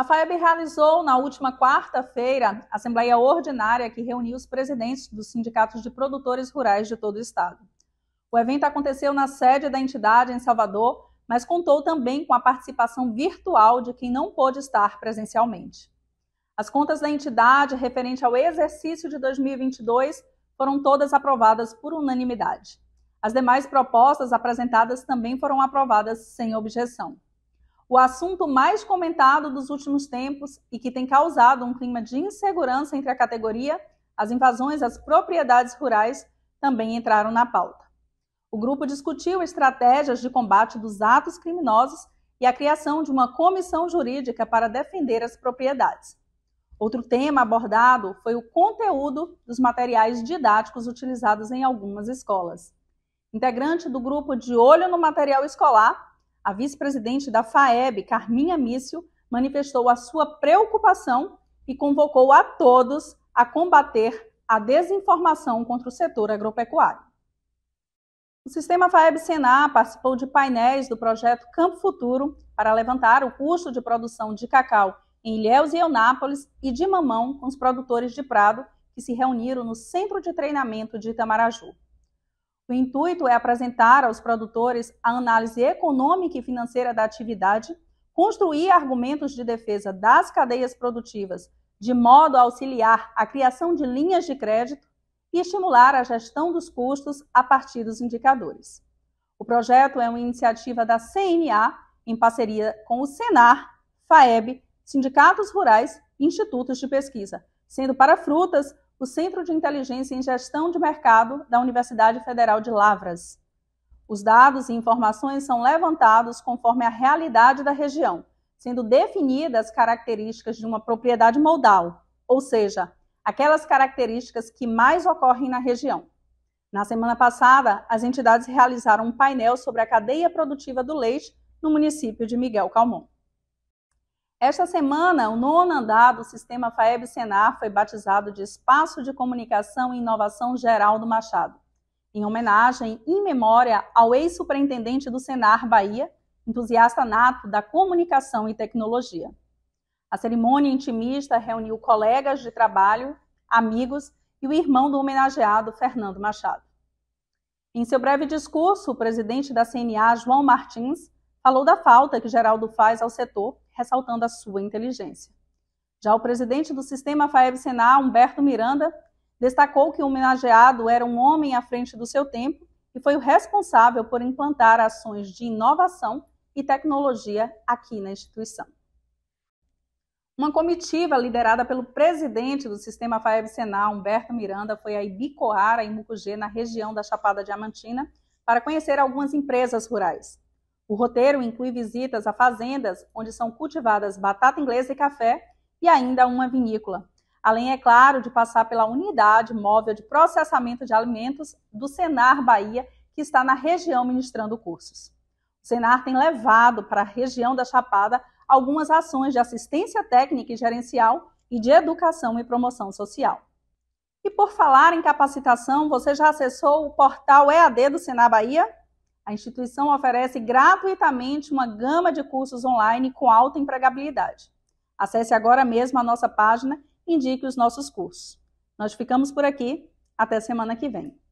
A FAEB realizou na última quarta-feira a Assembleia Ordinária que reuniu os presidentes dos sindicatos de produtores rurais de todo o estado. O evento aconteceu na sede da entidade em Salvador, mas contou também com a participação virtual de quem não pôde estar presencialmente. As contas da entidade referente ao exercício de 2022 foram todas aprovadas por unanimidade. As demais propostas apresentadas também foram aprovadas sem objeção. O assunto mais comentado dos últimos tempos e que tem causado um clima de insegurança entre a categoria, as invasões às propriedades rurais também entraram na pauta. O grupo discutiu estratégias de combate dos atos criminosos e a criação de uma comissão jurídica para defender as propriedades. Outro tema abordado foi o conteúdo dos materiais didáticos utilizados em algumas escolas. Integrante do grupo de Olho no Material Escolar, a vice-presidente da FAEB, Carminha Mício, manifestou a sua preocupação e convocou a todos a combater a desinformação contra o setor agropecuário. O sistema FAEB Senar participou de painéis do projeto Campo Futuro para levantar o custo de produção de cacau em Ilhéus e Eunápolis e de mamão com os produtores de Prado que se reuniram no Centro de Treinamento de Itamaraju. O intuito é apresentar aos produtores a análise econômica e financeira da atividade, construir argumentos de defesa das cadeias produtivas, de modo a auxiliar a criação de linhas de crédito e estimular a gestão dos custos a partir dos indicadores. O projeto é uma iniciativa da CNA, em parceria com o Senar, FAEB, sindicatos rurais e institutos de pesquisa, sendo para frutas o Centro de Inteligência em Gestão de Mercado da Universidade Federal de Lavras. Os dados e informações são levantados conforme a realidade da região, sendo definidas características de uma propriedade modal, ou seja, aquelas características que mais ocorrem na região. Na semana passada, as entidades realizaram um painel sobre a cadeia produtiva do leite no município de Miguel Calmon. Esta semana, o nono andar do sistema FAEB-SENAR foi batizado de Espaço de Comunicação e Inovação Geraldo Machado, em homenagem e memória ao ex-superintendente do Senar Bahia, entusiasta nato da comunicação e tecnologia. A cerimônia intimista reuniu colegas de trabalho, amigos e o irmão do homenageado, Fernando Machado. Em seu breve discurso, o presidente da CNA, João Martins, falou da falta que Geraldo faz ao setor ressaltando a sua inteligência. Já o presidente do sistema faeb Senar, Humberto Miranda, destacou que o homenageado era um homem à frente do seu tempo e foi o responsável por implantar ações de inovação e tecnologia aqui na instituição. Uma comitiva liderada pelo presidente do sistema FAEB Senal, Humberto Miranda, foi a Ibicoara, em Mucugê, na região da Chapada Diamantina, para conhecer algumas empresas rurais. O roteiro inclui visitas a fazendas onde são cultivadas batata inglesa e café e ainda uma vinícola. Além, é claro, de passar pela unidade móvel de processamento de alimentos do Senar Bahia, que está na região ministrando cursos. O Senar tem levado para a região da Chapada algumas ações de assistência técnica e gerencial e de educação e promoção social. E por falar em capacitação, você já acessou o portal EAD do Senar Bahia? A instituição oferece gratuitamente uma gama de cursos online com alta empregabilidade. Acesse agora mesmo a nossa página e indique os nossos cursos. Nós ficamos por aqui. Até semana que vem.